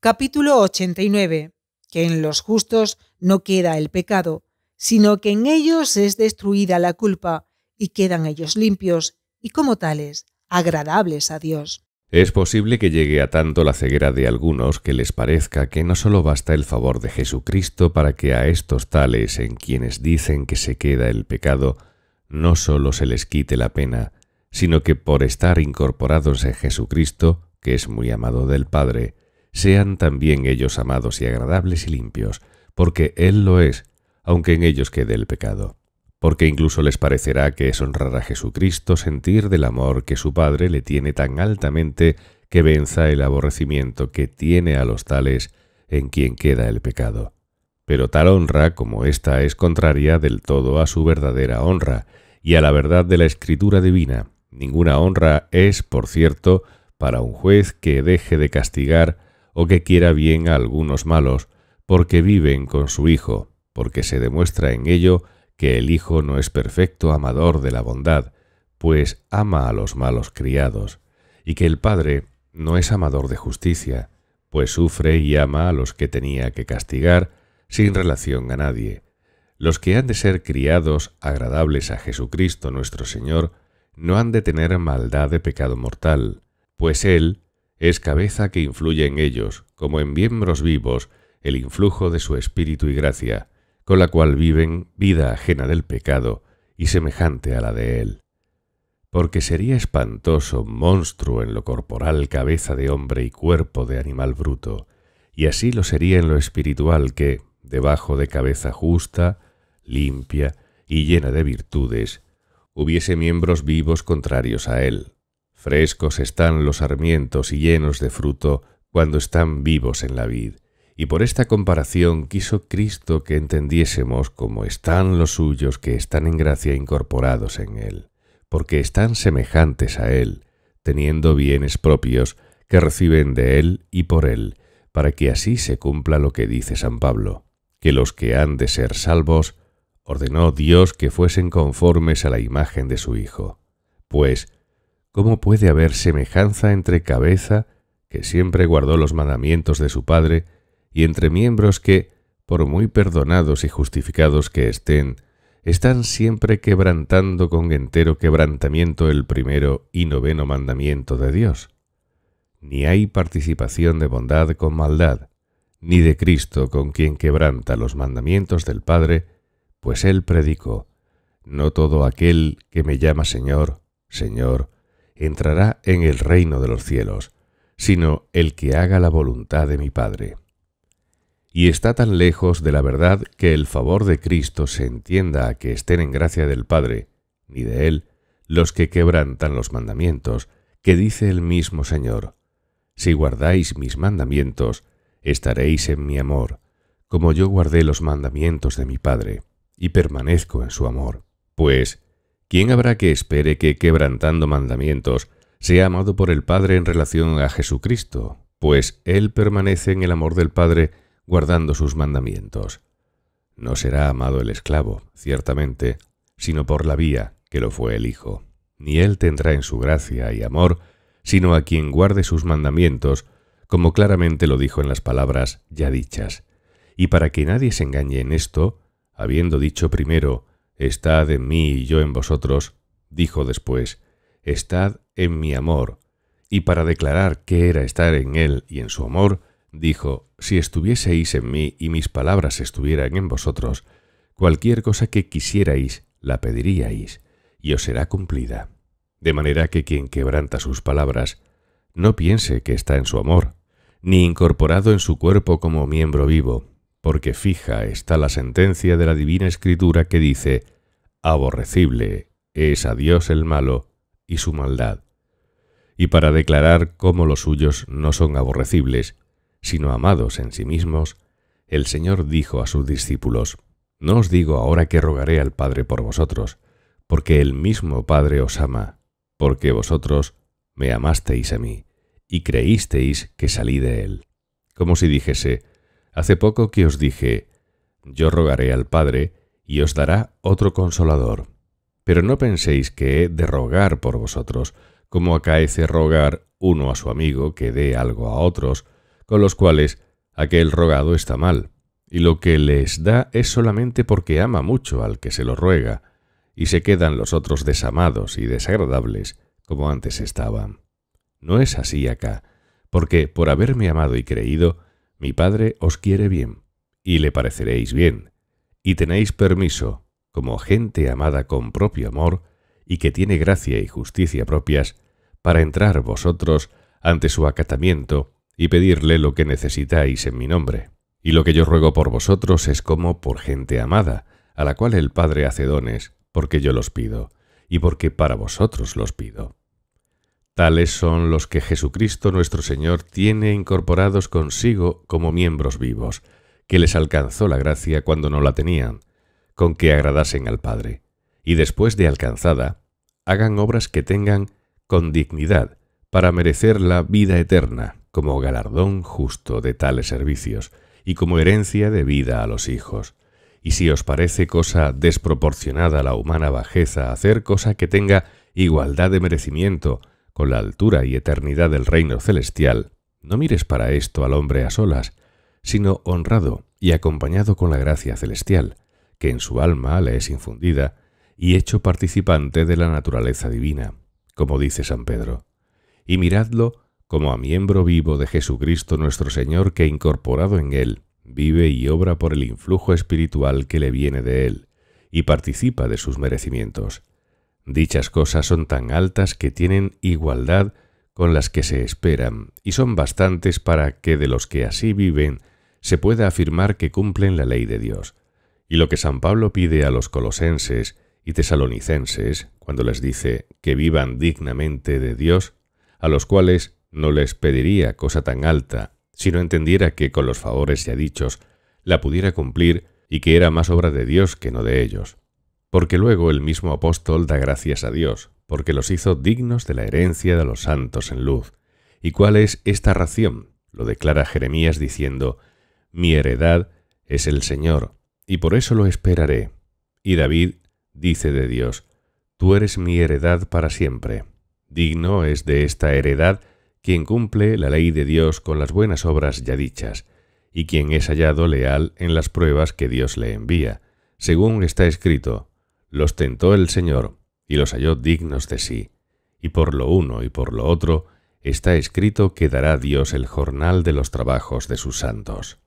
capítulo 89, que en los justos no queda el pecado, sino que en ellos es destruida la culpa, y quedan ellos limpios, y como tales, agradables a Dios. Es posible que llegue a tanto la ceguera de algunos que les parezca que no solo basta el favor de Jesucristo para que a estos tales en quienes dicen que se queda el pecado, no sólo se les quite la pena, sino que por estar incorporados en Jesucristo, que es muy amado del Padre, sean también ellos amados y agradables y limpios, porque Él lo es, aunque en ellos quede el pecado. Porque incluso les parecerá que es honrar a Jesucristo sentir del amor que su Padre le tiene tan altamente que venza el aborrecimiento que tiene a los tales en quien queda el pecado. Pero tal honra como esta es contraria del todo a su verdadera honra y a la verdad de la escritura divina. Ninguna honra es, por cierto, para un juez que deje de castigar o que quiera bien a algunos malos, porque viven con su Hijo, porque se demuestra en ello que el Hijo no es perfecto amador de la bondad, pues ama a los malos criados, y que el Padre no es amador de justicia, pues sufre y ama a los que tenía que castigar sin relación a nadie. Los que han de ser criados agradables a Jesucristo nuestro Señor no han de tener maldad de pecado mortal, pues Él es cabeza que influye en ellos, como en miembros vivos, el influjo de su espíritu y gracia, con la cual viven vida ajena del pecado y semejante a la de él. Porque sería espantoso monstruo en lo corporal cabeza de hombre y cuerpo de animal bruto, y así lo sería en lo espiritual que, debajo de cabeza justa, limpia y llena de virtudes, hubiese miembros vivos contrarios a él, Frescos están los sarmientos y llenos de fruto cuando están vivos en la vid. Y por esta comparación quiso Cristo que entendiésemos cómo están los suyos que están en gracia incorporados en Él, porque están semejantes a Él, teniendo bienes propios que reciben de Él y por Él, para que así se cumpla lo que dice San Pablo, que los que han de ser salvos, ordenó Dios que fuesen conformes a la imagen de su Hijo. Pues, ¿Cómo puede haber semejanza entre cabeza, que siempre guardó los mandamientos de su Padre, y entre miembros que, por muy perdonados y justificados que estén, están siempre quebrantando con entero quebrantamiento el primero y noveno mandamiento de Dios? Ni hay participación de bondad con maldad, ni de Cristo con quien quebranta los mandamientos del Padre, pues él predicó, no todo aquel que me llama Señor, Señor, entrará en el reino de los cielos, sino el que haga la voluntad de mi Padre. Y está tan lejos de la verdad que el favor de Cristo se entienda a que estén en gracia del Padre, ni de Él, los que quebrantan los mandamientos, que dice el mismo Señor, Si guardáis mis mandamientos, estaréis en mi amor, como yo guardé los mandamientos de mi Padre, y permanezco en su amor. Pues, ¿quién habrá que espere que, quebrantando mandamientos, sea amado por el Padre en relación a Jesucristo? Pues Él permanece en el amor del Padre guardando sus mandamientos. No será amado el esclavo, ciertamente, sino por la vía que lo fue el Hijo. Ni Él tendrá en su gracia y amor, sino a quien guarde sus mandamientos, como claramente lo dijo en las palabras ya dichas. Y para que nadie se engañe en esto, habiendo dicho primero, Estad en mí y yo en vosotros, dijo después, Estad en mi amor. Y para declarar qué era estar en él y en su amor, dijo, Si estuvieseis en mí y mis palabras estuvieran en vosotros, cualquier cosa que quisierais, la pediríais, y os será cumplida. De manera que quien quebranta sus palabras, no piense que está en su amor, ni incorporado en su cuerpo como miembro vivo, porque fija está la sentencia de la Divina Escritura que dice, aborrecible es a Dios el malo y su maldad, y para declarar cómo los suyos no son aborrecibles, sino amados en sí mismos, el Señor dijo a sus discípulos, No os digo ahora que rogaré al Padre por vosotros, porque el mismo Padre os ama, porque vosotros me amasteis a mí, y creísteis que salí de él. Como si dijese, Hace poco que os dije, yo rogaré al Padre y os dará otro consolador. Pero no penséis que he de rogar por vosotros, como acaece rogar uno a su amigo que dé algo a otros, con los cuales aquel rogado está mal, y lo que les da es solamente porque ama mucho al que se lo ruega, y se quedan los otros desamados y desagradables como antes estaban. No es así acá, porque por haberme amado y creído, mi Padre os quiere bien, y le pareceréis bien, y tenéis permiso, como gente amada con propio amor, y que tiene gracia y justicia propias, para entrar vosotros ante su acatamiento y pedirle lo que necesitáis en mi nombre. Y lo que yo ruego por vosotros es como por gente amada, a la cual el Padre hace dones, porque yo los pido, y porque para vosotros los pido. Tales son los que Jesucristo nuestro Señor tiene incorporados consigo como miembros vivos, que les alcanzó la gracia cuando no la tenían, con que agradasen al Padre, y después de alcanzada, hagan obras que tengan con dignidad para merecer la vida eterna como galardón justo de tales servicios y como herencia de vida a los hijos. Y si os parece cosa desproporcionada la humana bajeza hacer cosa que tenga igualdad de merecimiento con la altura y eternidad del reino celestial, no mires para esto al hombre a solas, sino honrado y acompañado con la gracia celestial, que en su alma le es infundida, y hecho participante de la naturaleza divina, como dice San Pedro. Y miradlo como a miembro vivo de Jesucristo nuestro Señor, que incorporado en él, vive y obra por el influjo espiritual que le viene de él, y participa de sus merecimientos Dichas cosas son tan altas que tienen igualdad con las que se esperan y son bastantes para que de los que así viven se pueda afirmar que cumplen la ley de Dios. Y lo que San Pablo pide a los colosenses y tesalonicenses, cuando les dice que vivan dignamente de Dios, a los cuales no les pediría cosa tan alta, si no entendiera que con los favores ya dichos la pudiera cumplir y que era más obra de Dios que no de ellos porque luego el mismo apóstol da gracias a Dios, porque los hizo dignos de la herencia de los santos en luz. ¿Y cuál es esta ración? Lo declara Jeremías diciendo, Mi heredad es el Señor, y por eso lo esperaré. Y David dice de Dios, Tú eres mi heredad para siempre. Digno es de esta heredad quien cumple la ley de Dios con las buenas obras ya dichas, y quien es hallado leal en las pruebas que Dios le envía, según está escrito, los tentó el Señor y los halló dignos de sí, y por lo uno y por lo otro está escrito que dará Dios el jornal de los trabajos de sus santos.